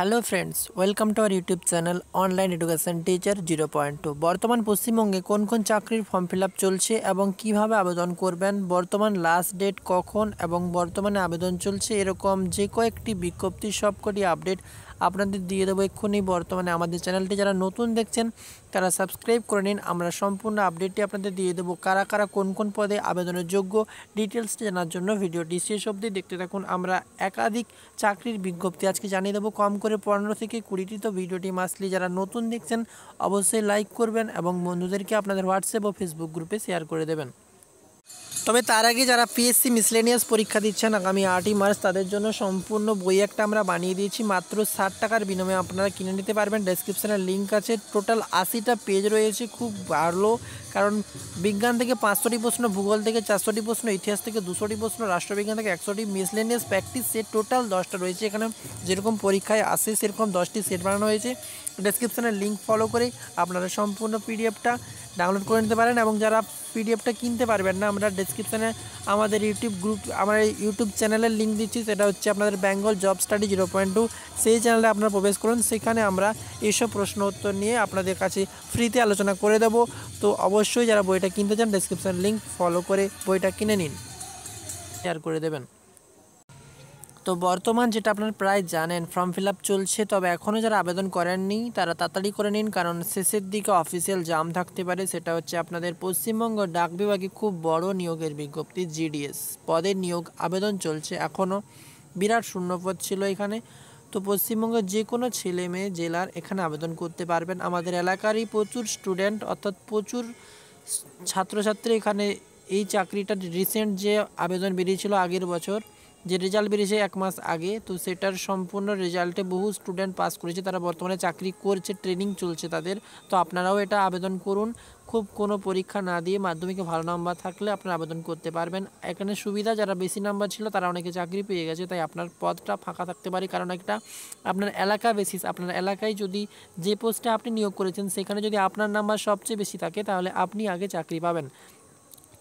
hello friends welcome to our YouTube channel online education teacher zero point two বর্তমান পশ্চিমবঙ্গে কোন কোন চাকরির ফর্ম ফিল চলছে এবং কিভাবে আবেদন করবেন বর্তমান লাস্ট ডেট কখন এবং বর্তমানে আবেদন চলছে এরকম যে কয়েকটি বিজ্ঞপ্তি সবকটি আপডেট আপনাদের দিয়ে দেবো এক্ষুনি বর্তমানে আমাদের চ্যানেলটি যারা নতুন দেখছেন তারা সাবস্ক্রাইব করে নিন আমরা সম্পূর্ণ আপডেটটি আপনাদের দিয়ে দেবো কারা কারা কোন কোন পদে আবেদনের যোগ্য ডিটেলসটি জানার জন্য ভিডিওটি শেষ অবধি দেখতে থাকুন আমরা একাধিক চাকরির বিজ্ঞপ্তি আজকে জানিয়ে দেবো কম করে পনেরো থেকে কুড়িটি তো ভিডিওটি মাসলি যারা নতুন দেখছেন অবশ্যই লাইক করবেন এবং বন্ধুদেরকে আপনাদের হোয়াটসঅ্যাপ ও ফেসবুক গ্রুপে শেয়ার করে দেবেন তবে তার আগে যারা পিএসসি মিসলেনিয়াস পরীক্ষা দিচ্ছেন আগামী আটই মার্চ তাদের জন্য সম্পূর্ণ বই একটা আমরা বানিয়ে দিয়েছি মাত্র ষাট টাকার বিনিময়ে আপনারা কিনে নিতে পারবেন ডেসক্রিপশানের লিঙ্ক আছে টোটাল আশিটা পেজ রয়েছে খুব ভালো কারণ বিজ্ঞান থেকে পাঁচশোটি প্রশ্ন ভূগোল থেকে চারশোটি প্রশ্ন ইতিহাস থেকে দুশোটি প্রশ্ন রাষ্ট্রবিজ্ঞান থেকে একশোটি মিসলেনিয়াস প্র্যাকটিস সেট টোটাল দশটা রয়েছে এখানে যেরকম পরীক্ষায় আসে সেরকম দশটি সেট বানানো হয়েছে ডেসক্রিপশানের লিঙ্ক ফলো করে আপনারা সম্পূর্ণ পিডিএফটা ডাউনলোড করে নিতে পারেন এবং যারা পিডিএফটা কিনতে পারবেন না আমরা ডিসক্রিপশানে আমাদের ইউটিউব গ্রুপ আমার ইউটিউব চ্যানেলের লিঙ্ক দিচ্ছি সেটা হচ্ছে আপনাদের Bengal job study zero point two সেই চ্যানেলে আপনারা প্রবেশ করুন সেখানে আমরা এইসব প্রশ্ন উত্তর নিয়ে আপনাদের কাছে ফ্রিতে আলোচনা করে দেব তো অবশ্যই যারা বইটা কিনতে চান ডিসক্রিপশান লিঙ্ক ফলো করে বইটা কিনে নিন শেয়ার করে দেবেন তো বর্তমান যেটা আপনার প্রায় জানেন ফর্ম ফিল চলছে তবে এখনও যারা আবেদন করেননি তারা তাড়াতাড়ি করে নিন কারণ শেষের দিকে অফিসিয়াল জাম থাকতে পারে সেটা হচ্ছে আপনাদের পশ্চিমবঙ্গ ডাক বিভাগে খুব বড় নিয়োগের বিজ্ঞপ্তি জিডিএস পদের নিয়োগ আবেদন চলছে এখনও বিরাট শূন্যপদ ছিল এখানে তো পশ্চিমবঙ্গের যে কোনো ছেলে মেয়ে জেলার এখানে আবেদন করতে পারবেন আমাদের এলাকারই প্রচুর স্টুডেন্ট অর্থাৎ প্রচুর ছাত্রছাত্রী এখানে এই চাকরিটা রিসেন্ট যে আবেদন বেরিয়েছিল আগের বছর যে রেজাল্ট বেরিয়েছে এক মাস আগে তো সেটার সম্পূর্ণ রেজাল্টে বহু স্টুডেন্ট পাস করেছে তারা বর্তমানে চাকরি করছে ট্রেনিং চলছে তাদের তো আপনারাও এটা আবেদন করুন খুব কোনো পরীক্ষা না দিয়ে মাধ্যমিকে ভালো নাম্বার থাকলে আপনার আবেদন করতে পারবেন এখানে সুবিধা যারা বেশি নাম্বার ছিল তারা অনেকে চাকরি পেয়ে গেছে তাই আপনার পদটা ফাঁকা থাকতে পারে কারণ একটা আপনার এলাকা বেসিস আপনার এলাকায় যদি যে পোস্টে আপনি নিয়োগ করেছেন সেখানে যদি আপনার নাম্বার সবচেয়ে বেশি থাকে তাহলে আপনি আগে চাকরি পাবেন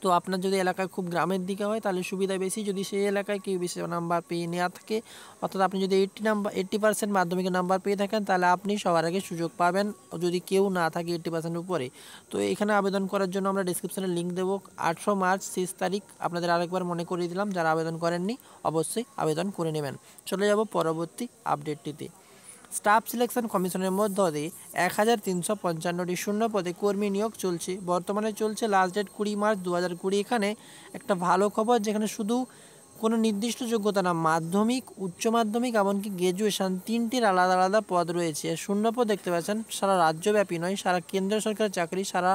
তো আপনার যদি এলাকায় খুব গ্রামের দিকে হয় তাহলে সুবিধা বেশি যদি সেই এলাকায় কেউ বেশি নাম্বার পেয়ে নেওয়া থাকে অর্থাৎ আপনি যদি এইটটি নাম্বার এইট্টি পার্সেন্ট মাধ্যমিকের নাম্বার পেয়ে থাকেন তাহলে আপনি সবার আগে সুযোগ পাবেন যদি কেউ না থাকে এইট্টি পার্সেন্ট উপরে তো এখানে আবেদন করার জন্য আমরা ডিসক্রিপশানে লিঙ্ক দেবো আটশো মার্চ শেষ তারিখ আপনাদের আরেকবার মনে করিয়ে দিলাম যারা আবেদন করেননি অবশ্যই আবেদন করে নেবেন চলে যাব পরবর্তী আপডেটটিতে স্টাফ সিলেকশন কমিশনের মধ্য দিয়ে এক হাজার তিনশো পঞ্চান্নটি শূন্য পদে কর্মী নিয়োগ চলছে বর্তমানে চলছে লাস্ট ডেট কুড়ি মার্চ দু কুড়ি এখানে একটা ভালো খবর যেখানে শুধু কোনো নির্দিষ্ট যোগ্যতা না মাধ্যমিক উচ্চ মাধ্যমিক এমনকি গ্র্যাজুয়েশন তিনটির আলাদা আলাদা পদ রয়েছে শূন্যপদ দেখতে পাচ্ছেন সারা রাজ্যব্যাপী নয় সারা কেন্দ্র সরকারের চাকরি সারা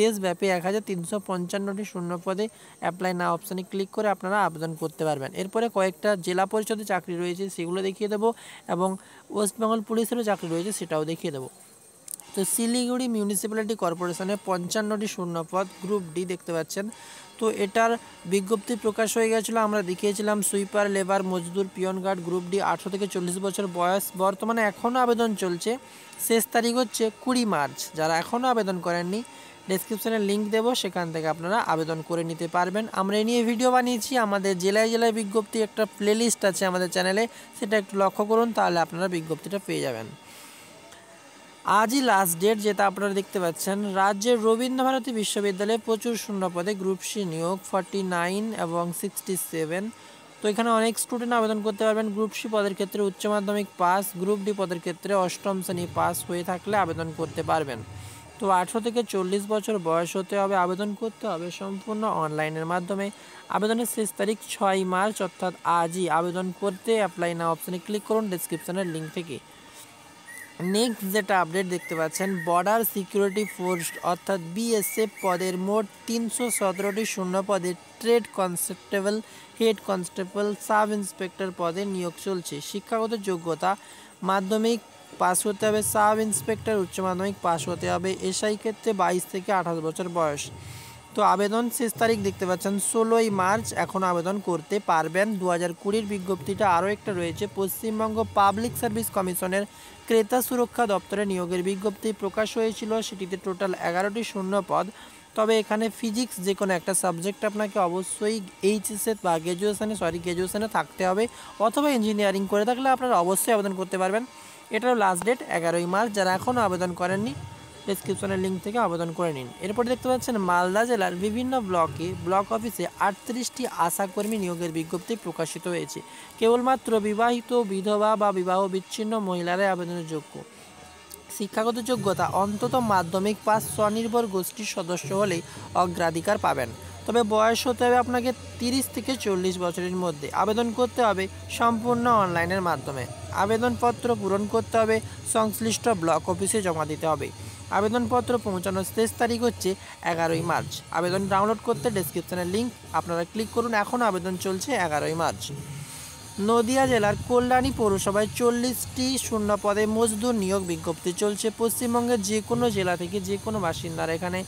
দেশব্যাপী এক হাজার তিনশো পঞ্চান্নটি শূন্যপদে অ্যাপ্লাই না অপশানে ক্লিক করে আপনারা আবেদন করতে পারবেন এরপরে কয়েকটা জেলা পরিষদে চাকরি রয়েছে সেগুলো দেখিয়ে দেবো এবং ওয়েস্টবেঙ্গল পুলিশেরও চাকরি রয়েছে সেটাও দেখিয়ে দেবো তো শিলিগুড়ি মিউনিসিপ্যালিটি কর্পোরেশনে পঞ্চান্নটি শূন্যপদ গ্রুপ ডি দেখতে পাচ্ছেন তো এটার বিজ্ঞপ্তি প্রকাশ হয়ে গেছিলো আমরা দেখিয়েছিলাম সুইপার লেবার মজদুর পিয়ন গার্ড গ্রুপ ডি আঠেরো থেকে চল্লিশ বছর বয়স বর্তমানে এখনও আবেদন চলছে শেষ তারিখ হচ্ছে কুড়ি মার্চ যারা এখনও আবেদন করেননি ডিসক্রিপশানে লিঙ্ক দেবো সেখান থেকে আপনারা আবেদন করে নিতে পারবেন আমরা এ নিয়ে ভিডিও বানিয়েছি আমাদের জেলায় জেলায় বিজ্ঞপ্তি একটা প্লেলিস্ট আছে আমাদের চ্যানেলে সেটা একটু লক্ষ্য করুন তাহলে আপনারা বিজ্ঞপ্তিটা পেয়ে যাবেন আজই লাস্ট ডেট যেটা আপনারা দেখতে পাচ্ছেন রাজ্যের রবীন্দ্রভারতী বিশ্ববিদ্যালয়ে প্রচুর শূন্য পদে গ্রুপ সি নিয়োগ ফর্টি নাইন এবং সিক্সটি সেভেন তো এখানে অনেক স্টুডেন্ট আবেদন করতে পারবেন গ্রুপ সি পদের ক্ষেত্রে উচ্চ মাধ্যমিক পাস গ্রুপ ডি পদের ক্ষেত্রে অষ্টম শ্রেণী পাস হয়ে থাকলে আবেদন করতে পারবেন তো আঠেরো থেকে চল্লিশ বছর বয়স হতে হবে আবেদন করতে হবে সম্পূর্ণ অনলাইনের মাধ্যমে আবেদনের শেষ তারিখ ছয় মার্চ অর্থাৎ আজই আবেদন করতে অ্যাপ্লাই না অপশানে ক্লিক করুন ডিসক্রিপশানের লিঙ্ক থেকে নেক্সট যেটা আপডেট দেখতে পাচ্ছেন বর্ডার সিকিউরিটি ফোর্স অর্থাৎ বিএসএফ পদের মোট তিনশো সতেরোটি শূন্য পদে trade constable head constable sub inspector পদে নিয়োগ চলছে শিক্ষাগত যোগ্যতা মাধ্যমিক পাস হতে হবে সাব ইন্সপেক্টর উচ্চ মাধ্যমিক পাস হতে হবে এসআই ক্ষেত্রে বাইশ থেকে আঠাশ বছর বয়স তো আবেদন শেষ তারিখ দেখতে পাচ্ছেন ষোলোই মার্চ এখন আবেদন করতে পারবেন দু হাজার কুড়ির বিজ্ঞপ্তিটা আরও একটা রয়েছে পশ্চিমবঙ্গ পাবলিক সার্ভিস কমিশনের ক্রেতা সুরক্ষা দপ্তরে নিয়োগের বিজ্ঞপ্তি প্রকাশ হয়েছিল সেটিতে টোটাল এগারোটি শূন্য পদ তবে এখানে ফিজিক্স যে কোনো একটা সাবজেক্ট আপনাকে অবশ্যই এইচএসএ বা গ্র্যাজুয়েশানে সরি গ্র্যাজুয়েশানে থাকতে হবে অথবা ইঞ্জিনিয়ারিং করে থাকলে আপনারা অবশ্যই আবেদন করতে পারবেন এটারও লাস্ট ডেট এগারোই মার্চ যারা এখনও আবেদন করেননি ডিসক্রিপশনের লিঙ্ক থেকে আবেদন করে নিন এরপর দেখতে পাচ্ছেন মালদা জেলার বিভিন্ন ব্লকে ব্লক অফিসে আটত্রিশটি আশাকর্মী নিয়োগের বিজ্ঞপ্তি প্রকাশিত হয়েছে কেবলমাত্র বিবাহিত বিধবা বা বিবাহ বিচ্ছিন্ন মহিলারাই আবেদনের যোগ্য শিক্ষাগত যোগ্যতা অন্তত মাধ্যমিক পাস স্বনির্ভর গোষ্ঠীর সদস্য হলেই অগ্রাধিকার পাবেন তবে বয়স হতে হবে আপনাকে তিরিশ থেকে চল্লিশ বছরের মধ্যে আবেদন করতে হবে সম্পূর্ণ অনলাইনের মাধ্যমে আবেদনপত্র পূরণ করতে হবে সংশ্লিষ্ট ব্লক অফিসে জমা দিতে হবে আবেদনপত্র পৌঁছানোর শেষ তারিখ হচ্ছে এগারোই মার্চ আবেদন ডাউনলোড করতে ডেসক্রিপশানের লিঙ্ক আপনারা ক্লিক করুন এখন আবেদন চলছে এগারোই মার্চ নদিয়া জেলার কল্যাণী পৌরসভায় চল্লিশটি শূন্য পদে মজদুর নিয়োগ বিজ্ঞপ্তি চলছে পশ্চিমবঙ্গের যে কোনো জেলা থেকে যে কোনো বাসিন্দারা এখানে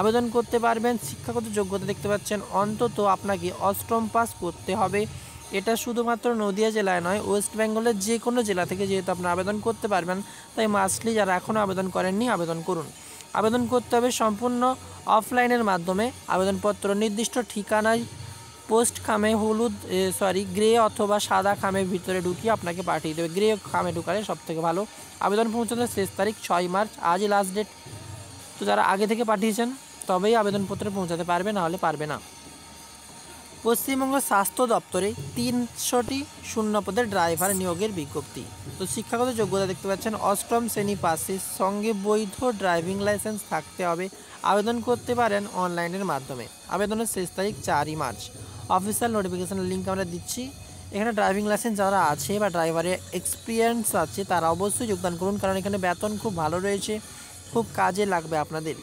আবেদন করতে পারবেন শিক্ষাগত যোগ্যতা দেখতে পাচ্ছেন অন্তত আপনাকে অষ্টম পাস করতে হবে এটা শুধুমাত্র নদিয়া জেলায় নয় ওয়েস্ট বেঙ্গলের যে কোনো জেলা থেকে যেহেতু আপনি আবেদন করতে পারবেন তাই মাসলি যারা এখনও আবেদন করেননি আবেদন করুন আবেদন করতে হবে সম্পূর্ণ অফলাইনের মাধ্যমে আবেদনপত্র নির্দিষ্ট ঠিকানায় পোস্ট খামে হলুদ সরি গ্রে অথবা সাদা খামের ভিতরে ঢুকিয়ে আপনাকে পাঠিয়ে দেবে গ্রে খামে ঢুকালে সবথেকে ভালো আবেদন পৌঁছানোর শেষ তারিখ ছয় মার্চ আজই লাস্ট ডেট তো যারা আগে থেকে পাঠিয়েছেন তবেই আবেদনপত্রে পৌঁছাতে পারবে না হলে পারবে না পশ্চিমবঙ্গ স্বাস্থ্য দপ্তরে তিনশোটি শূন্যপদের ড্রাইভার নিয়োগের বিজ্ঞপ্তি তো শিক্ষাগত যোগ্যতা দেখতে পাচ্ছেন অষ্টম শ্রেণী পাশে সঙ্গে বৈধ ড্রাইভিং লাইসেন্স থাকতে হবে আবেদন করতে পারেন অনলাইনের মাধ্যমে আবেদনের শেষ তারিখ চারই মার্চ অফিসিয়াল নোটিফিকেশান লিঙ্ক আমরা দিচ্ছি এখানে ড্রাইভিং লাইসেন্স যারা আছে বা ড্রাইভারের এক্সপিরিয়েন্স আছে তারা অবশ্যই যোগদান করুন কারণ এখানে বেতন খুব ভালো রয়েছে খুব কাজে লাগবে আপনাদের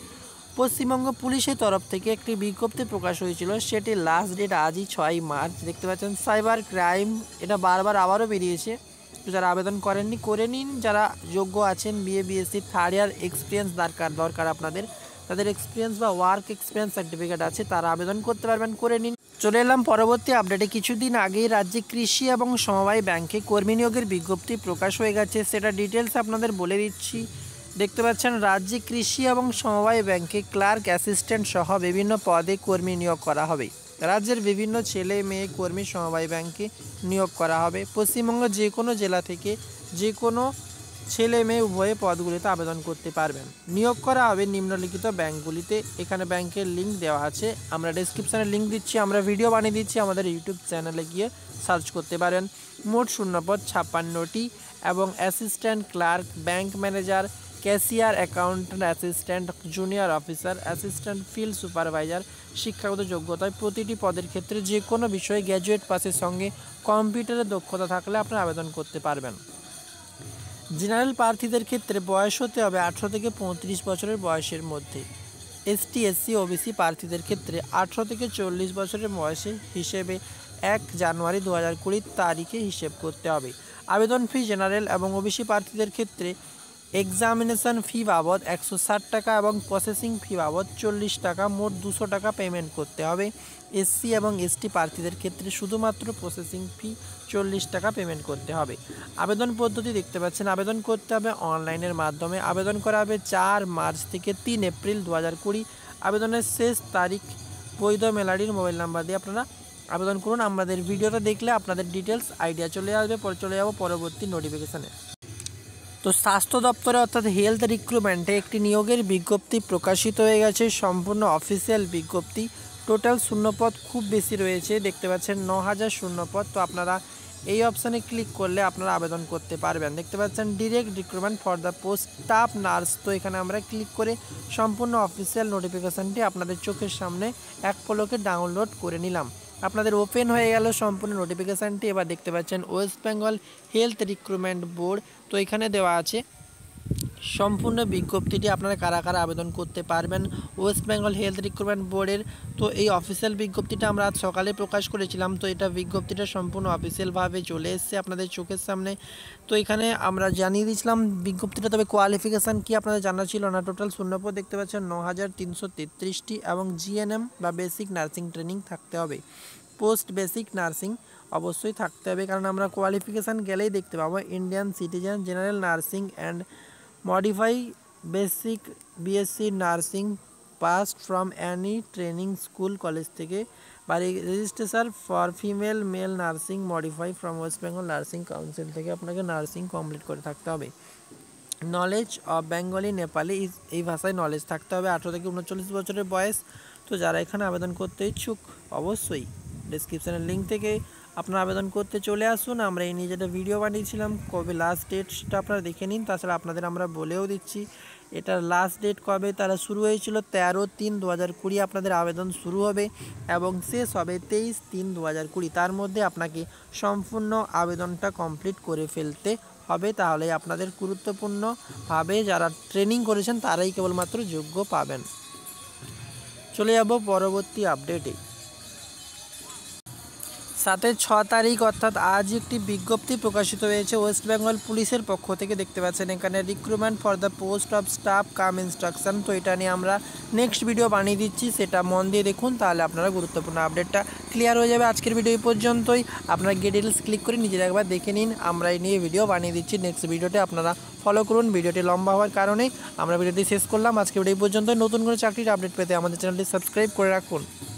পশ্চিমবঙ্গ পুলিশের তরফ থেকে একটি বিজ্ঞপ্তি প্রকাশ হয়েছিল সেটি লাস্ট ডেট আজই ছয় মার্চ দেখতে পাচ্ছেন সাইবার ক্রাইম এটা বারবার আবারও বেরিয়েছে যারা আবেদন করেননি করে নিন যারা যোগ্য আছেন BA BSc third year experience দরকার দরকার আপনাদের তাদের এক্সপিরিয়েন্স বা ওয়ার্ক এক্সপিরিয়েন্স সার্টিফিকেট আছে তারা আবেদন করতে পারবেন করে নিন চলে এলাম পরবর্তী আপডেটে কিছুদিন আগেই রাজ্যে কৃষি এবং সমবায় ব্যাংকে কর্মী নিয়োগের বিজ্ঞপ্তি প্রকাশ হয়ে গেছে সেটা ডিটেলস আপনাদের বলে দিচ্ছি দেখতে পাচ্ছেন রাজ্যে কৃষি এবং সমবায় ব্যাংকে ক্লার্ক অ্যাসিস্ট্যান্ট সহ বিভিন্ন পদে কর্মী নিয়োগ করা হবে রাজ্যের বিভিন্ন ছেলে মেয়ে কর্মী সমবায় ব্যাংকে নিয়োগ করা হবে পশ্চিমবঙ্গ যে কোনো জেলা থেকে যে কোনো ছেলে মেয়ে উভয়ে পদগুলিতে আবেদন করতে পারবেন নিয়োগ করা হবে নিম্নলিখিত ব্যাংকগুলিতে এখানে ব্যাংকের লিঙ্ক দেওয়া আছে আমরা ডিসক্রিপশানে লিঙ্ক দিচ্ছি আমরা ভিডিও বানিয়ে দিচ্ছি আমাদের ইউটিউব চ্যানেলে গিয়ে সার্চ করতে পারেন মোট শূন্য পদ ছাপ্পান্নটি এবং assistant clerk bank manager cashier accountant assistant junior officer assistant field supervisor শিক্ষাগত যোগ্যতায় প্রতিটি পদের ক্ষেত্রে যে কোনো বিষয়ে গ্র্যাজুয়েট পাসের সঙ্গে কম্পিউটারের দক্ষতা থাকলে আপনি আবেদন করতে পারবেন জেনারেল প্রার্থীদের ক্ষেত্রে বয়স হতে হবে আঠেরো থেকে পঁয়ত্রিশ বছরের বয়সের মধ্যে এসটি এসসি ওবিসি প্রার্থীদের ক্ষেত্রে আঠেরো থেকে চল্লিশ বছরের বয়সে হিসেবে এক জানুয়ারি দু হাজার কুড়ির তারিখে হিসেব করতে হবে আবেদন ফি জেনারেল এবং ওবিসি প্রার্থীদের ক্ষেত্রে এক্সামিনেশান ফি বাবদ একশো টাকা এবং প্রসেসিং ফি বাবদ চল্লিশ টাকা মোট দুশো টাকা পেমেন্ট করতে হবে এসসি এবং এসটি প্রার্থীদের ক্ষেত্রে শুধুমাত্র প্রসেসিং ফি চল্লিশ টাকা পেমেন্ট করতে হবে আবেদন পদ্ধতি দেখতে পাচ্ছেন আবেদন করতে হবে অনলাইনের মাধ্যমে আবেদন করা হবে চার মার্চ থেকে তিন এপ্রিল দু হাজার কুড়ি আবেদনের শেষ তারিখ বৈধ মেলারির মোবাইল নাম্বার দিয়ে আপনারা আবেদন করুন আমাদের ভিডিওটা দেখলে আপনাদের ডিটেলস আইডিয়া চলে আসবে পরে চলে যাব পরবর্তী নোটিফিকেশানে তো স্বাস্থ্য দপ্তরে অর্থাৎ হেলথ রিক্রুটমেন্টে একটি নিয়োগের বিজ্ঞপ্তি প্রকাশিত হয়ে গেছে সম্পূর্ণ অফিসিয়াল বিজ্ঞপ্তি টোটাল শূন্যপদ খুব বেশি রয়েছে দেখতে পাচ্ছেন ন হাজার শূন্যপদ তো আপনারা এই অপশানে ক্লিক করলে আপনারা আবেদন করতে পারবেন দেখতে পাচ্ছেন direct recruitment for the post staff nurse তো এখানে আমরা ক্লিক করে সম্পূর্ণ অফিসিয়াল নোটিফিকেশানটি আপনাদের চোখের সামনে এক পলকে ডাউনলোড করে নিলাম আপনাদের ওপেন হয়ে গেল সম্পূর্ণ নোটিফিকেশানটি এবার দেখতে পাচ্ছেন West Bengal health recruitment board তো এখানে দেওয়া আছে সম্পূর্ণ বিজ্ঞপ্তিটি আপনারা কারা কারা আবেদন করতে পারবেন ওয়েস্ট বেঙ্গল হেলথ রিক্রুটমেন্ট বোর্ডের তো এই অফিসিয়াল বিজ্ঞপ্তিটা আমরা আজ সকালে প্রকাশ করেছিলাম তো এটা বিজ্ঞপ্তিটা সম্পূর্ণ অফিসিয়ালভাবে চলে এসছে আপনাদের চোখের সামনে তো এখানে আমরা জানিয়ে দিয়েছিলাম বিজ্ঞপ্তিটা তবে কোয়ালিফিকেশান কি আপনাদের জানা ছিল না টোটাল শূন্যপদ দেখতে পাচ্ছেন ন হাজার তিনশো তেত্রিশটি এবং জিএনএম বা বেসিক নার্সিং ট্রেনিং থাকতে হবে পোস্ট বেসিক নার্সিং অবশ্যই থাকতে হবে কারণ আমরা কোয়ালিফিকেশান গেলেই দেখতে পাবো Indian citizen general nursing and modify basic BSc nursing pass from any training school college থেকে বা registration for female male nursing modify from West Bengal nursing council থেকে আপনাকে নার্সিং কমপ্লিট করে থাকতে হবে নলেজ অফ বেঙ্গলি নেপালি এই ভাষায় knowledge থাকতে হবে আঠেরো থেকে উনচল্লিশ বছরের বয়স তো যারা এখানে আবেদন করতে ইচ্ছুক অবশ্যই ডিসক্রিপশানের লিঙ্ক থেকে আপনারা আবেদন করতে চলে আসুন আমরা এই নিয়ে যেটা ভিডিও বানিয়েছিলাম কবে লাস্ট ডেটটা আপনারা দেখে নিন তাছাড়া আপনাদের আমরা বলেও দিচ্ছি এটার লাস্ট ডেট কবে তারা শুরু হয়েছিল তেরো তিন দু হাজার কুড়ি আপনাদের আবেদন শুরু হবে এবং শেষ হবে তেইশ তিন দু হাজার কুড়ি তার মধ্যে আপনাকে সম্পূর্ণ আবেদনটা কমপ্লিট করে ফেলতে হবে তাহলে আপনাদের গুরুত্বপূর্ণভাবে যারা ট্রেনিং করেছেন তারাই কেবলমাত্র যোগ্য পাবেন চলে যাব পরবর্তী আপডেটে সাথে ছ তারিখ অর্থাৎ আজ একটি বিজ্ঞপ্তি প্রকাশিত হয়েছে ওয়েস্ট বেঙ্গল পুলিশের পক্ষ থেকে দেখতে পাচ্ছেন এখানে recruitment for the post of staff cum instruction তো এটা নিয়ে আমরা নেক্সট ভিডিও বানিয়ে দিচ্ছি সেটা মন দিয়ে দেখুন তাহলে আপনারা গুরুত্বপূর্ণ আপডেটটা ক্লিয়ার হয়ে যাবে আজকের ভিডিও পর্যন্তই আপনারা গিয়ে ডিটেলস ক্লিক করে নিজেরা একবার দেখে নিন আমরা এই নিয়ে ভিডিও বানিয়ে দিচ্ছি নেক্সট ভিডিওতে আপনারা ফলো করুন ভিডিওটি লম্বা হওয়ার কারণে আমরা ভিডিওটি শেষ করলাম আজকে ভিডিও পর্যন্ত নতুন করে চাকরির আপডেট পেতে আমাদের চ্যানেলটি সাবস্ক্রাইব করে রাখুন